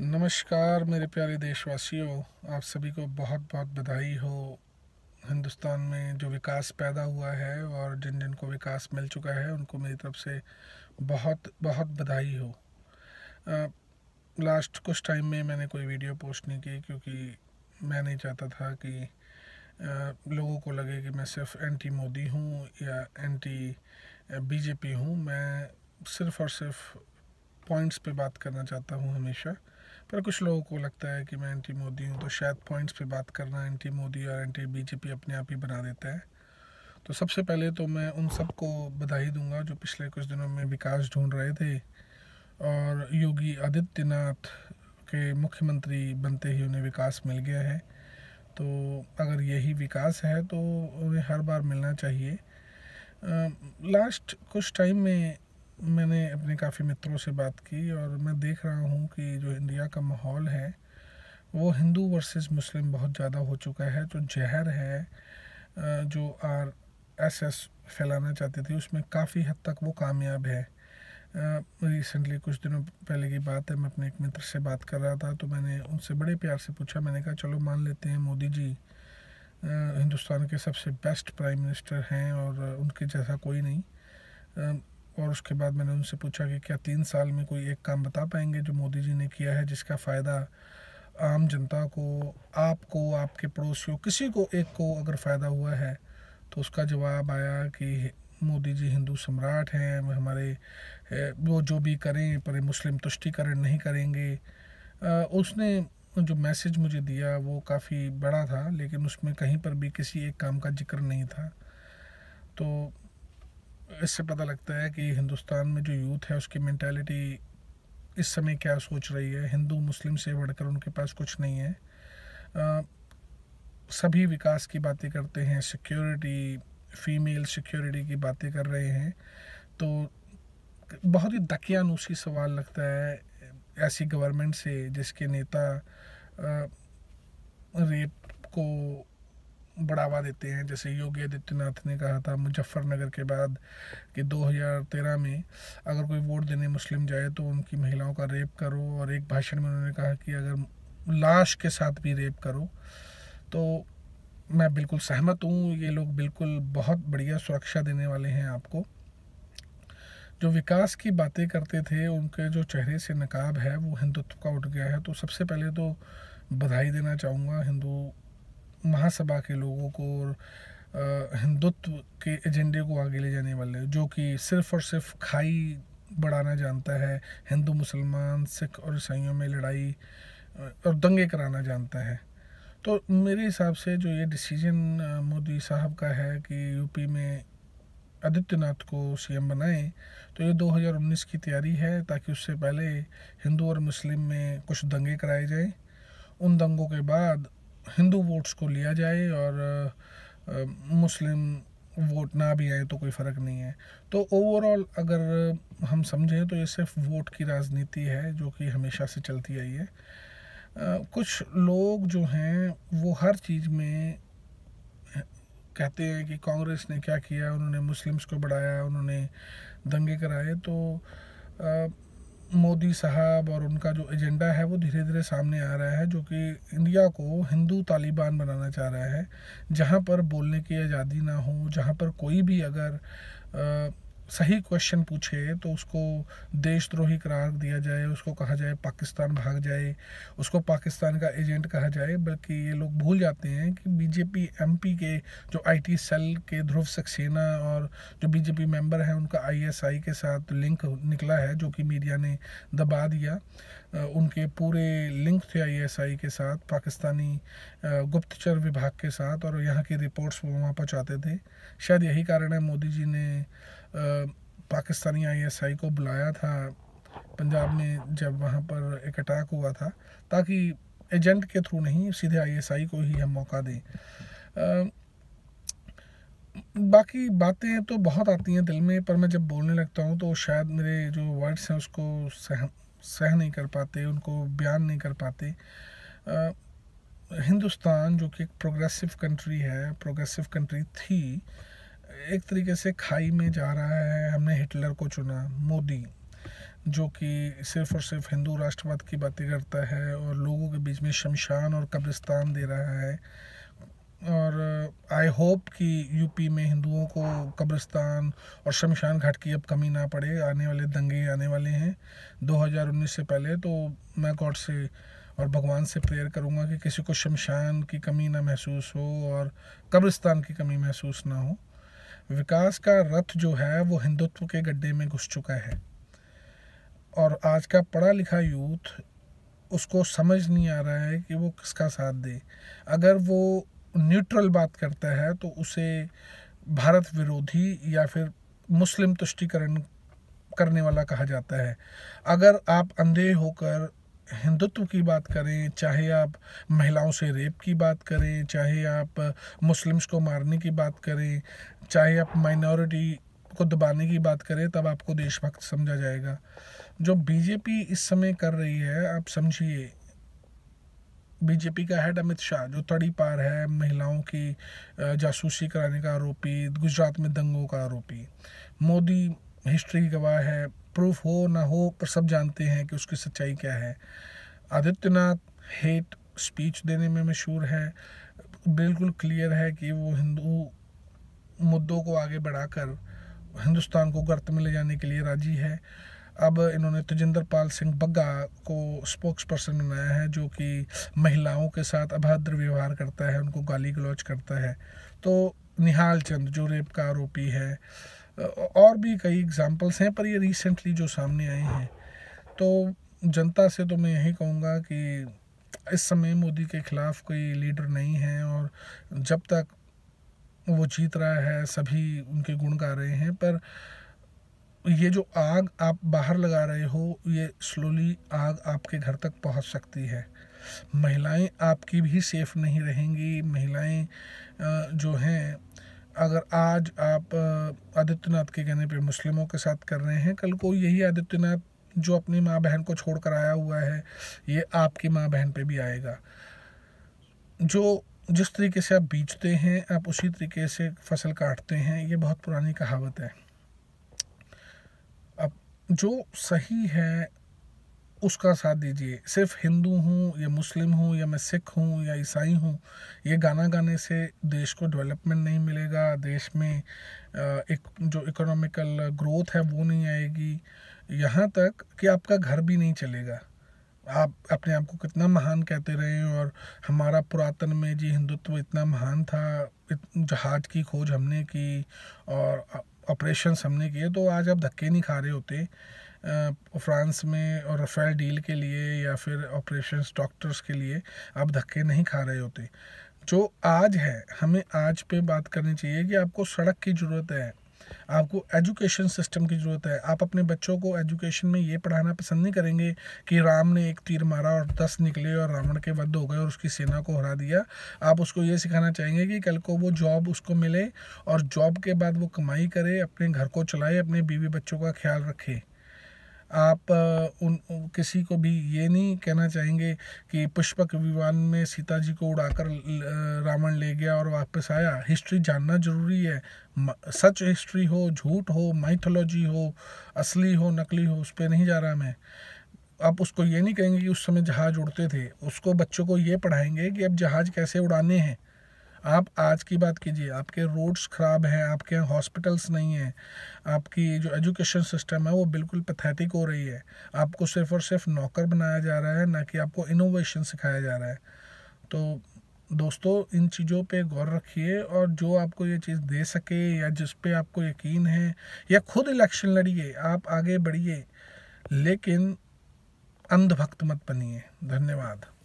नमस्कार मेरे प्यारे देशवासियों आप सभी को बहुत बहुत बधाई हो हिंदुस्तान में जो विकास पैदा हुआ है और जिन जिन को विकास मिल चुका है उनको मेरी तरफ से बहुत बहुत बधाई हो आ, लास्ट कुछ टाइम में मैंने कोई वीडियो पोस्ट नहीं की क्योंकि मैं नहीं चाहता था कि आ, लोगों को लगे कि मैं सिर्फ एंटी मोदी हूँ या एंटी बीजेपी हूँ मैं सिर्फ़ और सिर्फ पॉइंट्स पे बात करना चाहता हूँ हमेशा पर कुछ लोगों को लगता है कि मैं एंटी मोदी हूँ तो शायद पॉइंट्स पे बात करना एंटी मोदी और एंटी बीजेपी अपने आप ही बना देता है तो सबसे पहले तो मैं उन सबको बधाई दूंगा जो पिछले कुछ दिनों में विकास ढूंढ रहे थे और योगी आदित्यनाथ के मुख्यमंत्री बनते ही उन्हें विकास मिल गया है तो अगर यही विकास है तो उन्हें हर बार मिलना चाहिए लास्ट कुछ टाइम में मैंने अपने काफ़ी मित्रों से बात की और मैं देख रहा हूँ कि जो इंडिया का माहौल है वो हिंदू वर्सेस मुस्लिम बहुत ज़्यादा हो चुका है जो जहर है जो आर एस एस फैलाना चाहती थी उसमें काफ़ी हद तक वो कामयाब है रिसेंटली कुछ दिनों पहले की बात है मैं अपने एक मित्र से बात कर रहा था तो मैंने उनसे बड़े प्यार से पूछा मैंने कहा चलो मान लेते हैं मोदी जी हिंदुस्तान के सबसे बेस्ट प्राइम मिनिस्टर हैं और उनके जैसा कोई नहीं और उसके बाद मैंने उनसे पूछा कि क्या तीन साल में कोई एक काम बता पाएंगे जो मोदी जी ने किया है जिसका फ़ायदा आम जनता को आपको आपके पड़ोसियों किसी को एक को अगर फ़ायदा हुआ है तो उसका जवाब आया कि मोदी जी हिंदू सम्राट हैं हमारे वो जो भी करें पर मुस्लिम तुष्टिकरण नहीं करेंगे उसने जो मैसेज मुझे दिया वो काफ़ी बड़ा था लेकिन उसमें कहीं पर भी किसी एक काम का जिक्र नहीं था तो इससे पता लगता है कि हिंदुस्तान में जो यूथ है उसकी मैंटेलिटी इस समय क्या सोच रही है हिंदू मुस्लिम से बढ़कर उनके पास कुछ नहीं है आ, सभी विकास की बातें करते हैं सिक्योरिटी फीमेल सिक्योरिटी की बातें कर रहे हैं तो बहुत ही दकियानूसी सवाल लगता है ऐसी गवर्नमेंट से जिसके नेता रेप को बढ़ावा देते हैं जैसे योगी आदित्यनाथ ने कहा था मुजफ्फरनगर के बाद कि 2013 में अगर कोई वोट देने मुस्लिम जाए तो उनकी महिलाओं का रेप करो और एक भाषण में उन्होंने कहा कि अगर लाश के साथ भी रेप करो तो मैं बिल्कुल सहमत हूँ ये लोग बिल्कुल बहुत बढ़िया सुरक्षा देने वाले हैं आपको जो विकास की बातें करते थे उनके जो चेहरे से नकाब है वो हिंदुत्व का उठ गया है तो सबसे पहले तो बधाई देना चाहूँगा हिंदू महासभा के लोगों को और हिंदुत्व के एजेंडे को आगे ले जाने वाले जो कि सिर्फ और सिर्फ खाई बढ़ाना जानता है हिंदू मुसलमान सिख और ईसाइयों में लड़ाई और दंगे कराना जानता है तो मेरे हिसाब से जो ये डिसीजन मोदी साहब का है कि यूपी में आदित्यनाथ को सीएम बनाएं तो ये 2019 की तैयारी है ताकि उससे पहले हिंदू और मुस्लिम में कुछ दंगे कराए जाएं उन दंगों के बाद हिंदू वोट्स को लिया जाए और मुस्लिम वोट ना भी आए तो कोई फ़र्क नहीं है तो ओवरऑल अगर हम समझें तो ये सिर्फ वोट की राजनीति है जो कि हमेशा से चलती आई है कुछ लोग जो हैं वो हर चीज़ में कहते हैं कि कांग्रेस ने क्या किया उन्होंने मुस्लिम्स को बढ़ाया उन्होंने दंगे कराए तो मोदी साहब और उनका जो एजेंडा है वो धीरे धीरे सामने आ रहा है जो कि इंडिया को हिंदू तालिबान बनाना चाह रहा है जहाँ पर बोलने की आज़ादी ना हो जहाँ पर कोई भी अगर आ, सही क्वेश्चन पूछे तो उसको देशद्रोही करार दिया जाए उसको कहा जाए पाकिस्तान भाग जाए उसको पाकिस्तान का एजेंट कहा जाए बल्कि ये लोग भूल जाते हैं कि बीजेपी एमपी के जो आईटी सेल के ध्रुव सक्सेना और जो बीजेपी मेंबर हैं उनका आईएसआई के साथ लिंक निकला है जो कि मीडिया ने दबा दिया उनके पूरे लिंक थे आईएसआई के साथ पाकिस्तानी गुप्तचर विभाग के साथ और यहाँ की रिपोर्ट्स वो वहाँ पहुँचाते थे शायद यही कारण है मोदी जी ने पाकिस्तानी आईएसआई को बुलाया था पंजाब में जब वहाँ पर एक अटैक हुआ था ताकि एजेंट के थ्रू नहीं सीधे आईएसआई को ही हम मौका दें बाकी बातें तो बहुत आती हैं दिल में पर मैं जब बोलने लगता हूँ तो शायद मेरे जो वर्ड्स हैं उसको सहम सह नहीं कर पाते उनको बयान नहीं कर पाते आ, हिंदुस्तान जो कि एक प्रोग्रेसिव कंट्री है प्रोग्रेसिव कंट्री थी एक तरीके से खाई में जा रहा है हमने हिटलर को चुना मोदी जो कि सिर्फ और सिर्फ हिंदू राष्ट्रवाद की बातें करता है और लोगों के बीच में शमशान और कब्रिस्तान दे रहा है और आई uh, होप कि यूपी में हिंदुओं को कब्रिस्तान और शमशान घाट की अब कमी ना पड़े आने वाले दंगे आने वाले हैं 2019 से पहले तो मैं गॉड से और भगवान से प्रेयर करूँगा कि किसी को शमशान की कमी ना महसूस हो और कब्रिस्तान की कमी महसूस ना हो विकास का रथ जो है वो हिंदुत्व के गड्ढे में घुस चुका है और आज का पढ़ा लिखा यूथ उसको समझ नहीं आ रहा है कि वो किसका साथ दे अगर वो न्यूट्रल बात करता है तो उसे भारत विरोधी या फिर मुस्लिम तुष्टिकरण करने वाला कहा जाता है अगर आप अंधे होकर हिंदुत्व की बात करें चाहे आप महिलाओं से रेप की बात करें चाहे आप मुस्लिम्स को मारने की बात करें चाहे आप माइनॉरिटी को दबाने की बात करें तब आपको देशभक्त समझा जाएगा जो बीजेपी इस समय कर रही है आप समझिए बीजेपी का हेड अमित शाह जो तड़ी पार है महिलाओं की जासूसी कराने का आरोपी गुजरात में दंगों का आरोपी मोदी हिस्ट्री की गवाह है प्रूफ हो ना हो पर सब जानते हैं कि उसकी सच्चाई क्या है आदित्यनाथ हेट स्पीच देने में मशहूर है बिल्कुल क्लियर है कि वो हिंदू मुद्दों को आगे बढ़ाकर हिंदुस्तान को गर्त में ले जाने के लिए राजी है अब इन्होंने तजेंद्र पाल सिंह बग्गा को स्पोक्स पर्सन बनाया है जो कि महिलाओं के साथ अभद्र व्यवहार करता है उनको गाली गलौज करता है तो निहाल चंद जो रेप का आरोपी है और भी कई एग्जाम्पल्स हैं पर ये रिसेंटली जो सामने आए हैं तो जनता से तो मैं यही कहूँगा कि इस समय मोदी के खिलाफ कोई लीडर नहीं है और जब तक वो जीत रहा है सभी उनके गुण गा रहे हैं पर ये जो आग आप बाहर लगा रहे हो ये स्लोली आग आपके घर तक पहुंच सकती है महिलाएं आपकी भी सेफ नहीं रहेंगी महिलाएं जो हैं अगर आज आप आदित्यनाथ के कहने पे मुस्लिमों के साथ कर रहे हैं कल को यही आदित्यनाथ जो अपनी माँ बहन को छोड़ कर आया हुआ है ये आपकी माँ बहन पे भी आएगा जो जिस तरीके से आप बीजते हैं आप उसी तरीके से फसल काटते हैं ये बहुत पुरानी कहावत है जो सही है उसका साथ दीजिए सिर्फ हिंदू हूँ या मुस्लिम हूँ या मैं सिख हूँ या ईसाई हूँ ये गाना गाने से देश को डेवलपमेंट नहीं मिलेगा देश में एक जो इकोनॉमिकल ग्रोथ है वो नहीं आएगी यहाँ तक कि आपका घर भी नहीं चलेगा आप अपने आप को कितना महान कहते रहे और हमारा पुरातन में जी हिंदुत्व इतना महान था जहाज की खोज हमने की और ऑपरेशन हमने किए तो आज आप धक्के नहीं खा रहे होते फ्रांस में और रफेल डील के लिए या फिर ऑपरेशन डॉक्टर्स के लिए आप धक्के नहीं खा रहे होते जो आज है हमें आज पे बात करनी चाहिए कि आपको सड़क की ज़रूरत है आपको एजुकेशन सिस्टम की ज़रूरत है आप अपने बच्चों को एजुकेशन में ये पढ़ाना पसंद नहीं करेंगे कि राम ने एक तीर मारा और दस निकले और रावण के वध हो गए और उसकी सेना को हरा दिया आप उसको ये सिखाना चाहेंगे कि कल को वो जॉब उसको मिले और जॉब के बाद वो कमाई करे अपने घर को चलाए अपने बीवी बच्चों का ख्याल रखे आप उन किसी को भी ये नहीं कहना चाहेंगे कि पुष्पक विमान में सीता जी को उड़ाकर रावण ले गया और वापस आया हिस्ट्री जानना जरूरी है सच हिस्ट्री हो झूठ हो माइथोलॉजी हो असली हो नकली हो उस पर नहीं जा रहा मैं आप उसको ये नहीं कहेंगे कि उस समय जहाज़ उड़ते थे उसको बच्चों को ये पढ़ाएंगे कि अब जहाज़ कैसे उड़ाने हैं आप आज की बात कीजिए आपके रोड्स ख़राब हैं आपके हॉस्पिटल्स नहीं हैं आपकी जो एजुकेशन सिस्टम है वो बिल्कुल पथेटिक हो रही है आपको सिर्फ और सिर्फ नौकर बनाया जा रहा है ना कि आपको इनोवेशन सिखाया जा रहा है तो दोस्तों इन चीज़ों पे गौर रखिए और जो आपको ये चीज़ दे सके या जिस पे आपको यकीन है या खुद इलेक्शन लड़िए आप आगे बढ़िए लेकिन अंधभक्त मत बनिए धन्यवाद